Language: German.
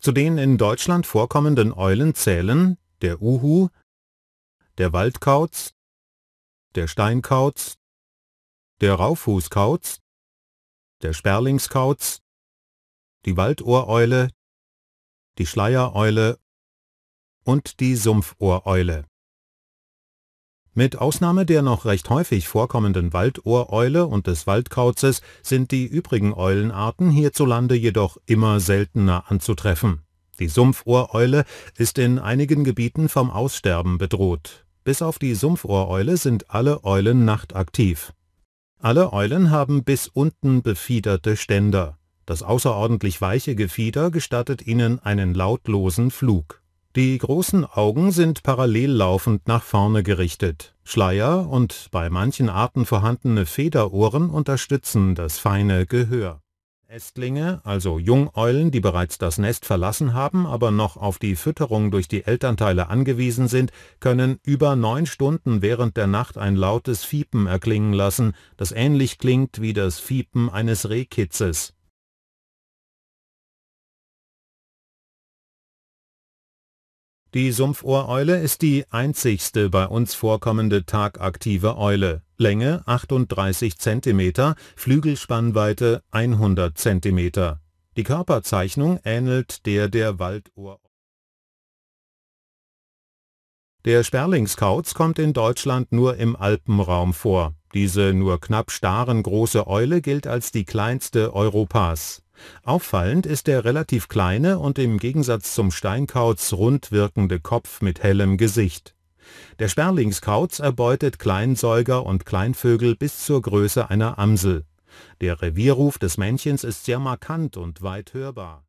Zu den in Deutschland vorkommenden Eulen zählen der Uhu, der Waldkauz, der Steinkauz, der Raufußkauz, der Sperlingskauz, die Waldohreule, die Schleiereule und die Sumpfohreule mit Ausnahme der noch recht häufig vorkommenden Waldohreule und des Waldkauzes sind die übrigen Eulenarten hierzulande jedoch immer seltener anzutreffen. Die Sumpfohreule ist in einigen Gebieten vom Aussterben bedroht. Bis auf die Sumpfohreule sind alle Eulen nachtaktiv. Alle Eulen haben bis unten befiederte Ständer. Das außerordentlich weiche Gefieder gestattet ihnen einen lautlosen Flug. Die großen Augen sind parallel laufend nach vorne gerichtet. Schleier und bei manchen Arten vorhandene Federohren unterstützen das feine Gehör. Nestlinge, also Jungeulen, die bereits das Nest verlassen haben, aber noch auf die Fütterung durch die Elternteile angewiesen sind, können über neun Stunden während der Nacht ein lautes Fiepen erklingen lassen, das ähnlich klingt wie das Fiepen eines Rehkitzes Die Sumpfohreule ist die einzigste bei uns vorkommende tagaktive Eule, Länge 38 cm, Flügelspannweite 100 cm. Die Körperzeichnung ähnelt der der Waldohreule. Der Sperlingskauz kommt in Deutschland nur im Alpenraum vor. Diese nur knapp starren große Eule gilt als die kleinste Europas Auffallend ist der relativ kleine und im Gegensatz zum Steinkauz rund wirkende Kopf mit hellem Gesicht. Der Sperlingskauz erbeutet Kleinsäuger und Kleinvögel bis zur Größe einer Amsel. Der Revierruf des Männchens ist sehr markant und weit hörbar